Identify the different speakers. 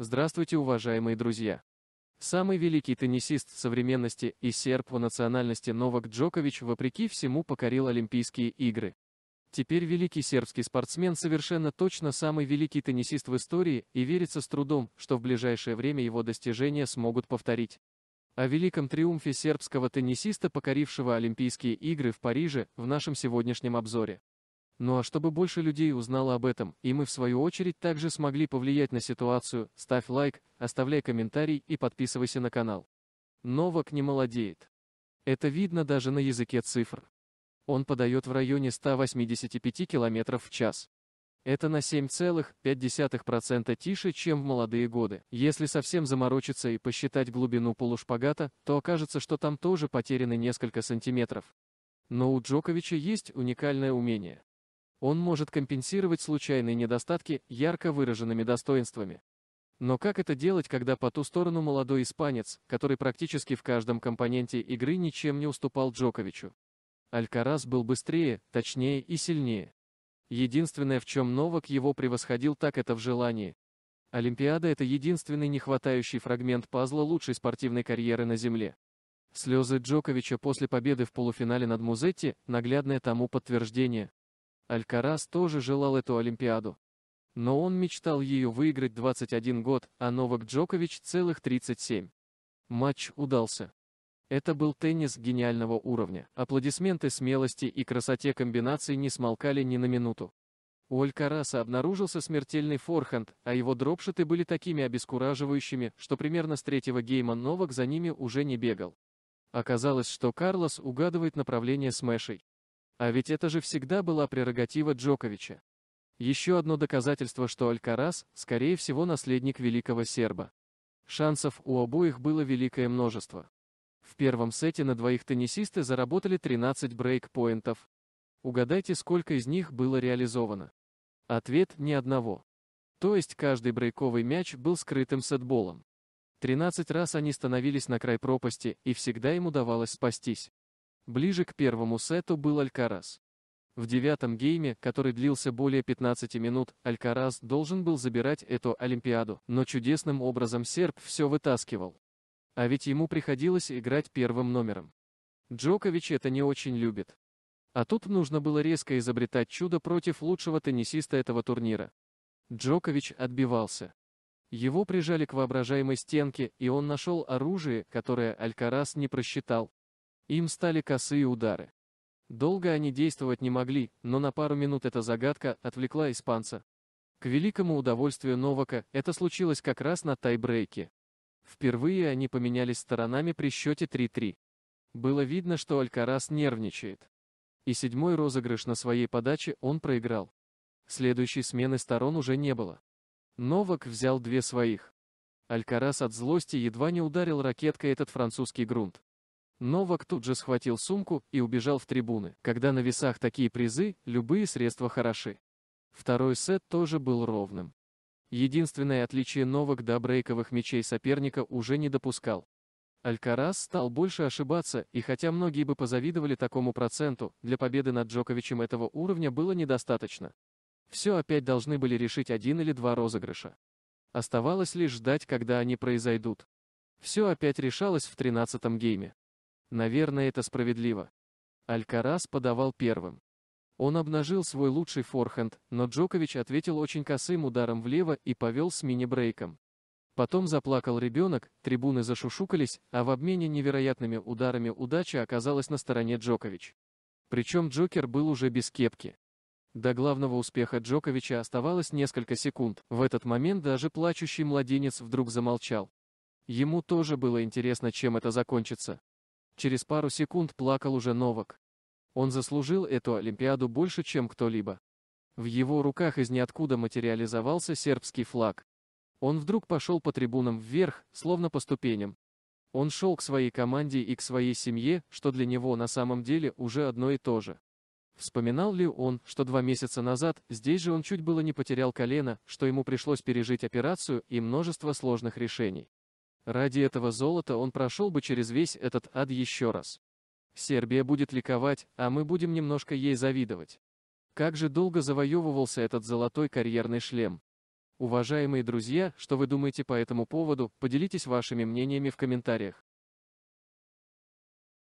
Speaker 1: Здравствуйте, уважаемые друзья! Самый великий теннисист современности и серб по национальности Новак Джокович вопреки всему покорил Олимпийские игры. Теперь великий сербский спортсмен совершенно точно самый великий теннисист в истории и верится с трудом, что в ближайшее время его достижения смогут повторить. О великом триумфе сербского теннисиста, покорившего Олимпийские игры в Париже, в нашем сегодняшнем обзоре. Ну а чтобы больше людей узнало об этом, и мы в свою очередь также смогли повлиять на ситуацию, ставь лайк, оставляй комментарий и подписывайся на канал. Новак не молодеет. Это видно даже на языке цифр. Он подает в районе 185 км в час. Это на 7,5% тише, чем в молодые годы. Если совсем заморочиться и посчитать глубину полушпагата, то окажется, что там тоже потеряны несколько сантиметров. Но у Джоковича есть уникальное умение. Он может компенсировать случайные недостатки ярко выраженными достоинствами. Но как это делать, когда по ту сторону молодой испанец, который практически в каждом компоненте игры ничем не уступал Джоковичу? Алькарас был быстрее, точнее и сильнее. Единственное, в чем Новак его превосходил, так это в желании. Олимпиада – это единственный нехватающий фрагмент пазла лучшей спортивной карьеры на Земле. Слезы Джоковича после победы в полуфинале над Музетти – наглядное тому подтверждение. Алькарас тоже желал эту Олимпиаду. Но он мечтал ее выиграть 21 год, а Новак Джокович целых 37. Матч удался. Это был теннис гениального уровня. Аплодисменты смелости и красоте комбинаций не смолкали ни на минуту. У Алькараса обнаружился смертельный форхенд, а его дропшиты были такими обескураживающими, что примерно с третьего гейма Новак за ними уже не бегал. Оказалось, что Карлос угадывает направление смешей. А ведь это же всегда была прерогатива Джоковича. Еще одно доказательство, что Алькарас, скорее всего, наследник великого серба. Шансов у обоих было великое множество. В первом сете на двоих теннисисты заработали 13 брейк-поинтов. Угадайте, сколько из них было реализовано. Ответ – ни одного. То есть каждый брейковый мяч был скрытым сетболом. 13 раз они становились на край пропасти, и всегда им удавалось спастись. Ближе к первому сету был Алькарас. В девятом гейме, который длился более 15 минут, Алькарас должен был забирать эту Олимпиаду, но чудесным образом серб все вытаскивал. А ведь ему приходилось играть первым номером. Джокович это не очень любит. А тут нужно было резко изобретать чудо против лучшего теннисиста этого турнира. Джокович отбивался. Его прижали к воображаемой стенке, и он нашел оружие, которое Алькарас не просчитал. Им стали косые удары. Долго они действовать не могли, но на пару минут эта загадка отвлекла испанца. К великому удовольствию Новака это случилось как раз на тайбрейке. Впервые они поменялись сторонами при счете 3-3. Было видно, что Алькарас нервничает. И седьмой розыгрыш на своей подаче он проиграл. Следующей смены сторон уже не было. Новак взял две своих. Алькарас от злости едва не ударил ракеткой этот французский грунт. Новак тут же схватил сумку и убежал в трибуны. Когда на весах такие призы, любые средства хороши. Второй сет тоже был ровным. Единственное отличие Новак до брейковых мячей соперника уже не допускал. Алькарас стал больше ошибаться, и хотя многие бы позавидовали такому проценту, для победы над Джоковичем этого уровня было недостаточно. Все опять должны были решить один или два розыгрыша. Оставалось лишь ждать, когда они произойдут. Все опять решалось в 13-м гейме. Наверное, это справедливо. Алькарас подавал первым. Он обнажил свой лучший форхенд, но Джокович ответил очень косым ударом влево и повел с мини-брейком. Потом заплакал ребенок, трибуны зашушукались, а в обмене невероятными ударами удача оказалась на стороне Джокович. Причем Джокер был уже без кепки. До главного успеха Джоковича оставалось несколько секунд. В этот момент даже плачущий младенец вдруг замолчал. Ему тоже было интересно, чем это закончится. Через пару секунд плакал уже Новак. Он заслужил эту Олимпиаду больше, чем кто-либо. В его руках из ниоткуда материализовался сербский флаг. Он вдруг пошел по трибунам вверх, словно по ступеням. Он шел к своей команде и к своей семье, что для него на самом деле уже одно и то же. Вспоминал ли он, что два месяца назад здесь же он чуть было не потерял колено, что ему пришлось пережить операцию и множество сложных решений. Ради этого золота он прошел бы через весь этот ад еще раз. Сербия будет ликовать, а мы будем немножко ей завидовать. Как же долго завоевывался этот золотой карьерный шлем. Уважаемые друзья, что вы думаете по этому поводу, поделитесь вашими мнениями в комментариях.